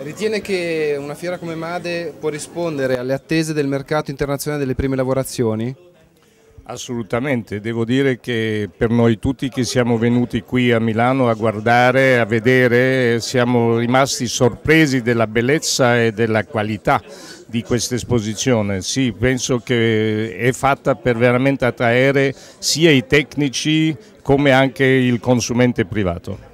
Ritiene che una fiera come Made può rispondere alle attese del mercato internazionale delle prime lavorazioni? Assolutamente, devo dire che per noi tutti che siamo venuti qui a Milano a guardare, a vedere, siamo rimasti sorpresi della bellezza e della qualità di questa esposizione. Sì, penso che è fatta per veramente attraere sia i tecnici come anche il consumente privato.